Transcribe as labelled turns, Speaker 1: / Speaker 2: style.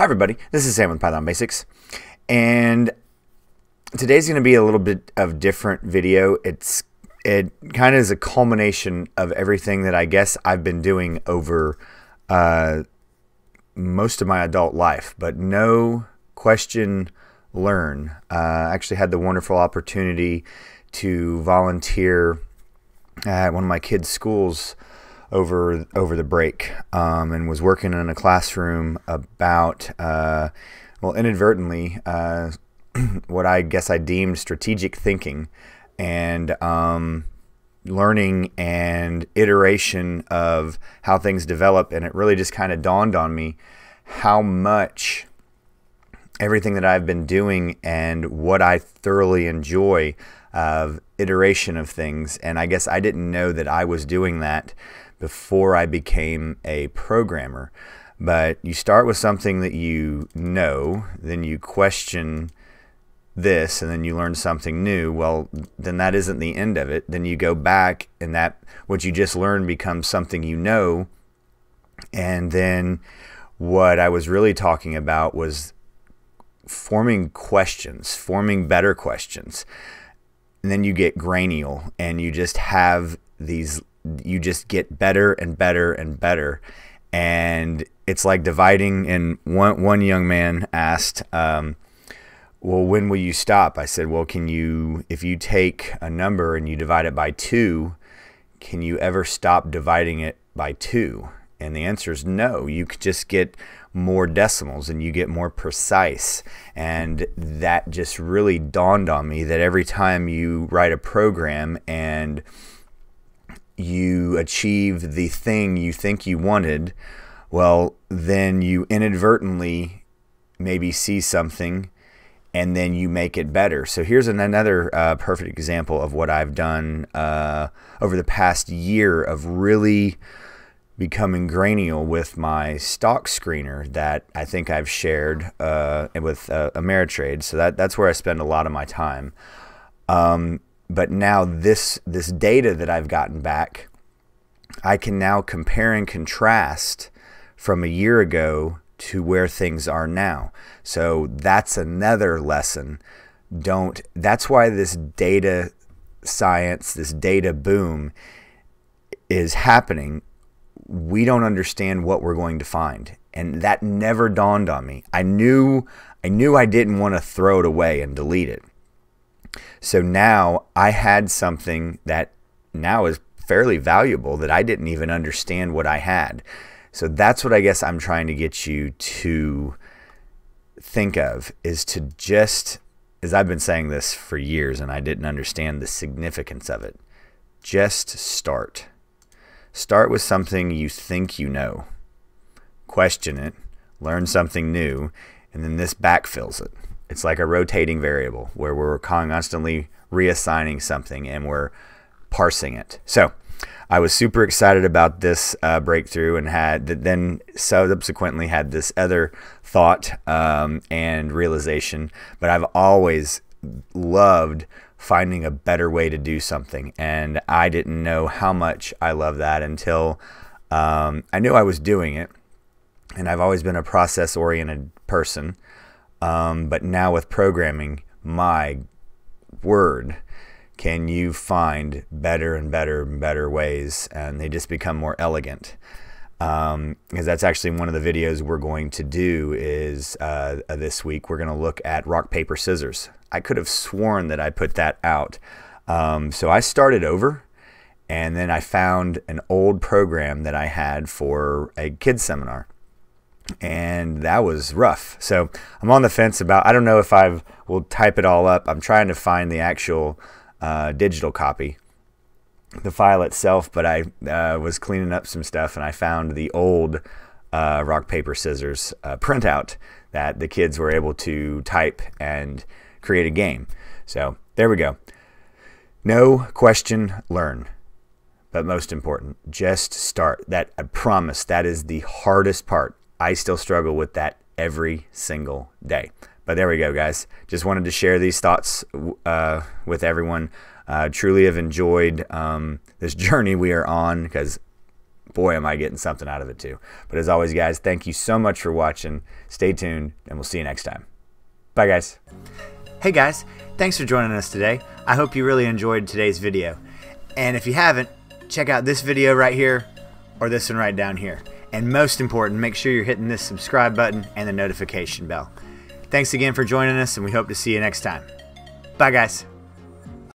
Speaker 1: Hi everybody, this is Sam with Python Basics, and today's going to be a little bit of different video. It's it kind of is a culmination of everything that I guess I've been doing over uh, most of my adult life, but no question, learn. Uh, I actually had the wonderful opportunity to volunteer at one of my kids' schools over over the break um, and was working in a classroom about uh, well inadvertently uh, what I guess I deemed strategic thinking and um, learning and iteration of how things develop and it really just kind of dawned on me how much everything that I've been doing and what I thoroughly enjoy of iteration of things and I guess I didn't know that I was doing that before I became a programmer. But you start with something that you know, then you question this and then you learn something new well then that isn't the end of it then you go back and that what you just learned becomes something you know and then what i was really talking about was forming questions forming better questions and then you get granular and you just have these you just get better and better and better. And it's like dividing. And one, one young man asked, um, Well, when will you stop? I said, Well, can you, if you take a number and you divide it by two, can you ever stop dividing it by two? And the answer is no. You just get more decimals and you get more precise. And that just really dawned on me that every time you write a program and you achieve the thing you think you wanted, well, then you inadvertently maybe see something and then you make it better. So here's an, another uh, perfect example of what I've done uh, over the past year of really becoming granial with my stock screener that I think I've shared uh, with uh, Ameritrade. So that, that's where I spend a lot of my time. Um, but now this this data that I've gotten back, I can now compare and contrast from a year ago to where things are now. So that's another lesson. Don't that's why this data science, this data boom is happening. We don't understand what we're going to find. And that never dawned on me. I knew I knew I didn't want to throw it away and delete it. So now I had something that now is fairly valuable that I didn't even understand what I had. So that's what I guess I'm trying to get you to think of is to just, as I've been saying this for years and I didn't understand the significance of it, just start. Start with something you think you know, question it, learn something new, and then this backfills it it's like a rotating variable where we're constantly reassigning something and we're parsing it. So I was super excited about this uh, breakthrough and had then subsequently had this other thought um, and realization. But I've always loved finding a better way to do something, and I didn't know how much I love that until um, I knew I was doing it. And I've always been a process oriented person. Um, but now with programming, my word, can you find better and better and better ways? And they just become more elegant. Because um, that's actually one of the videos we're going to do is uh, this week. We're going to look at rock, paper, scissors. I could have sworn that I put that out. Um, so I started over and then I found an old program that I had for a kids seminar and that was rough. So I'm on the fence about. I don't know if I will type it all up. I'm trying to find the actual uh, digital copy, the file itself. But I uh, was cleaning up some stuff and I found the old uh, rock paper scissors uh, printout that the kids were able to type and create a game. So there we go. No question, learn but most important, just start. That I promise that is the hardest part. I still struggle with that every single day. But there we go, guys. Just wanted to share these thoughts uh, with everyone. Uh, truly have enjoyed um, this journey we are on because boy, am I getting something out of it too. But as always, guys, thank you so much for watching. Stay tuned, and we'll see you next time. Bye, guys. Hey, guys. Thanks for joining us today. I hope you really enjoyed today's video. And if you haven't, check out this video right here or this one right down here. And most important, make sure you're hitting this subscribe button and the notification bell. Thanks again for joining us, and we hope to see you next time. Bye, guys.